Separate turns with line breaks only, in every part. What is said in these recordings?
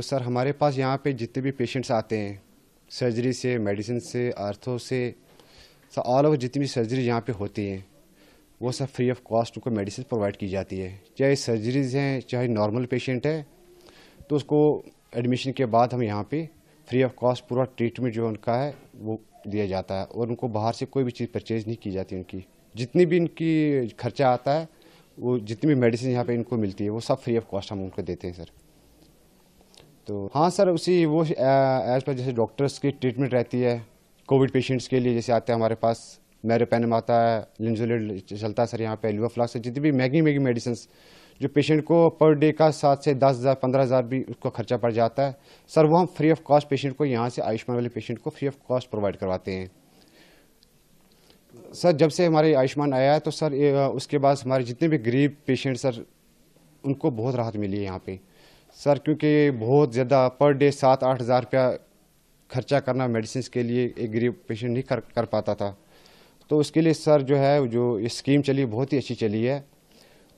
तो सर हमारे पास यहाँ पे जितने भी पेशेंट्स आते हैं सर्जरी से मेडिसिन से आर्थो से सर ऑल ओवर जितनी भी सर्जरी यहाँ पे होती हैं वो सब फ्री ऑफ कॉस्ट उनको मेडिसिन प्रोवाइड की जाती है चाहे सर्जरीज हैं चाहे नॉर्मल पेशेंट है तो उसको एडमिशन के बाद हम यहाँ पे फ्री ऑफ कॉस्ट पूरा ट्रीटमेंट जो उनका है वो दिया जाता है और उनको बाहर से कोई भी चीज़ परचेज नहीं की जाती उनकी जितनी भी इनकी खर्चा आता है वो जितनी भी मेडिसिन यहाँ पे इनको मिलती है वो सब फ्री ऑफ कॉस्ट हम उनको देते हैं सर तो हाँ सर उसी वो एज पर जैसे डॉक्टर्स की ट्रीटमेंट रहती है कोविड पेशेंट्स के लिए जैसे आते हैं हमारे पास मैरोपेनम आता है लिंजोलेट चलता है सर यहाँ पे एलुआ फ्लास्क जितनी भी महंगी महंगी मेडिसिन जो पेशेंट को पर डे का सात से दस हज़ार पंद्रह हज़ार भी उसका खर्चा पड़ जाता है सर वो हम फ्री ऑफ कॉस्ट पेशेंट को यहाँ से आयुष्मान वाले पेशेंट को फ्री ऑफ कॉस्ट प्रोवाइड करवाते हैं सर जब से हमारे आयुष्मान आया है तो सर उसके बाद हमारे जितने भी गरीब पेशेंट सर उनको बहुत राहत मिली है यहाँ पर सर क्योंकि बहुत ज़्यादा पर डे सात आठ हज़ार रुपया खर्चा करना मेडिसिन के लिए एक गरीब पेशेंट नहीं कर कर पाता था तो उसके लिए सर जो है जो ये स्कीम चली बहुत ही अच्छी चली है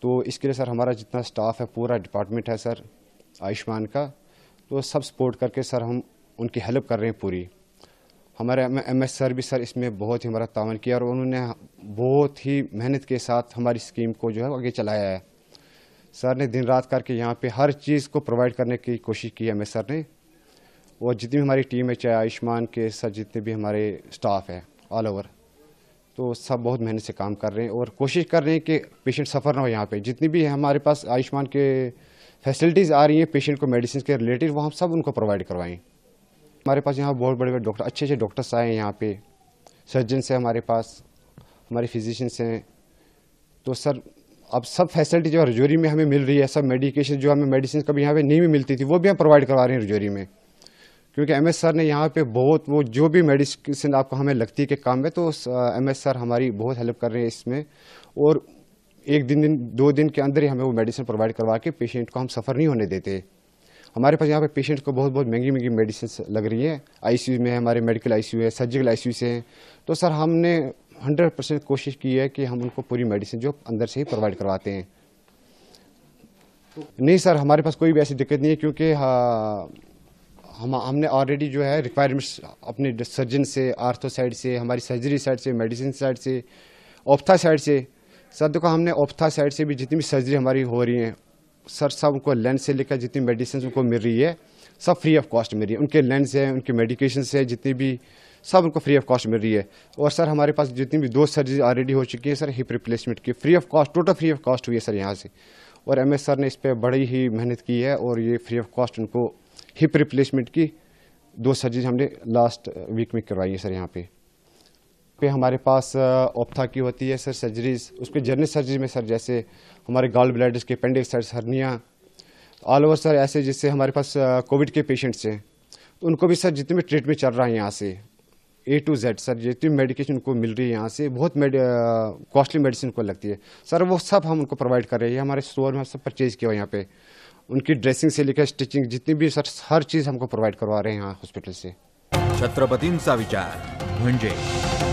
तो इसके लिए सर हमारा जितना स्टाफ है पूरा डिपार्टमेंट है सर आयुष्मान का तो सब सपोर्ट करके सर हम उनकी हेल्प कर रहे हैं पूरी हमारे एम एस सर भी सर इसमें बहुत ही हमारा तावन किया और उन्होंने बहुत ही मेहनत के साथ हमारी स्कीम को जो है आगे चलाया है सर ने दिन रात करके यहाँ पे हर चीज़ को प्रोवाइड करने की कोशिश की है हमें सर ने और जितनी भी हमारी टीम है चाहे आयुष्मान के सर जितने भी हमारे स्टाफ हैं ऑल ओवर तो सब बहुत मेहनत से काम कर रहे हैं और कोशिश कर रहे हैं कि पेशेंट सफ़र ना हो यहाँ पे जितनी भी हमारे पास आयुष्मान के फैसिलिटीज़ आ रही हैं पेशेंट को मेडिसिन के रिलेटेड वो हम सब उनको प्रोवाइड करवाएँ हमारे पास यहाँ बहुत बड़े बड़े डॉक्टर अच्छे अच्छे डॉक्टर्स आए हैं यहाँ पर सर्जन से हमारे पास हमारे फिजिशंस हैं तो सर अब सब फैसिलिटी जो है रजौरी में हमें मिल रही है सब मेडिकेशन जो हमें मेडिसिन कभी यहाँ पे नहीं भी मिलती थी वो भी हम प्रोवाइड करवा रहे हैं रजौरी में क्योंकि एम एस सर ने यहाँ पे बहुत वो जो भी मेडिसिन आपको हमें लगती है कि काम में तो एम एस सर हमारी बहुत हेल्प कर रहे हैं इसमें और एक दिन दिन दो दिन के अंदर ही हमें वो मेडिसिन प्रोवाइड करवा के पेशेंट को हम सफ़र नहीं होने देते हमारे पास यहाँ पे पेशेंट को बहुत बहुत महंगी महंगी मेडिसिन लग रही है आईसीयू में हमारे मेडिकल आईसीयू है सर्जिकल आईसीयू से हैं तो सर हमने 100 परसेंट कोशिश की है कि हम उनको पूरी मेडिसिन जो अंदर से ही प्रोवाइड करवाते हैं नहीं सर हमारे पास कोई भी ऐसी दिक्कत नहीं है क्योंकि हाँ, हम हमने ऑलरेडी जो है रिक्वायरमेंट्स अपने सर्जन से आर्थो साइड से हमारी सर्जरी साइड से मेडिसिन साइड से ऑप्था साइड से सर देखो हमने ऑप्था साइड से भी जितनी भी सर्जरी हमारी हो रही हैं सर सब उनको लैंड से लेकर जितनी मेडिसिन उनको मिल रही है सब फ्री ऑफ कॉस्ट मिल रही है उनके लेंस हैं उनके मेडिकेशन है जितनी भी सब उनको फ्री ऑफ कॉस्ट मिल रही है और सर हमारे पास जितनी भी दो सर्जरी ऑलरेडी हो चुकी है सर हिप रिप्लेसमेंट की free of cost total free of cost हुई है सर यहाँ से और एम सर ने इस पर बड़ी ही मेहनत की है और ये फ्री ऑफ कॉस्ट उनको हिप रिप्लेसमेंट की दो सर्जरी हमने लास्ट वीक में करवाई है सर यहाँ पर पे हमारे पास ओपथा की होती है सर सर्जरीज उसके जर्नल सर्जरी में सर जैसे हमारे गाल ब्लड के appendix sir hernia all over sir ऐसे जिससे हमारे पास कोविड के पेशेंट्स हैं तो उनको भी सर जितने भी ट्रीटमेंट चल रहा है यहाँ से ए टू जेड सर जितनी मेडिकेशन उनको मिल रही है यहाँ से बहुत मेड कॉस्टली मेडिसिन को लगती है सर वो सब हम उनको प्रोवाइड कर रहे हैं हमारे स्टोर में सब परचेज़ किया यहाँ पे उनकी ड्रेसिंग से लेकर स्टिचिंग जितनी भी सर हर चीज़ हमको प्रोवाइड करवा रहे हैं यहाँ हॉस्पिटल से छत्रपति सा विचार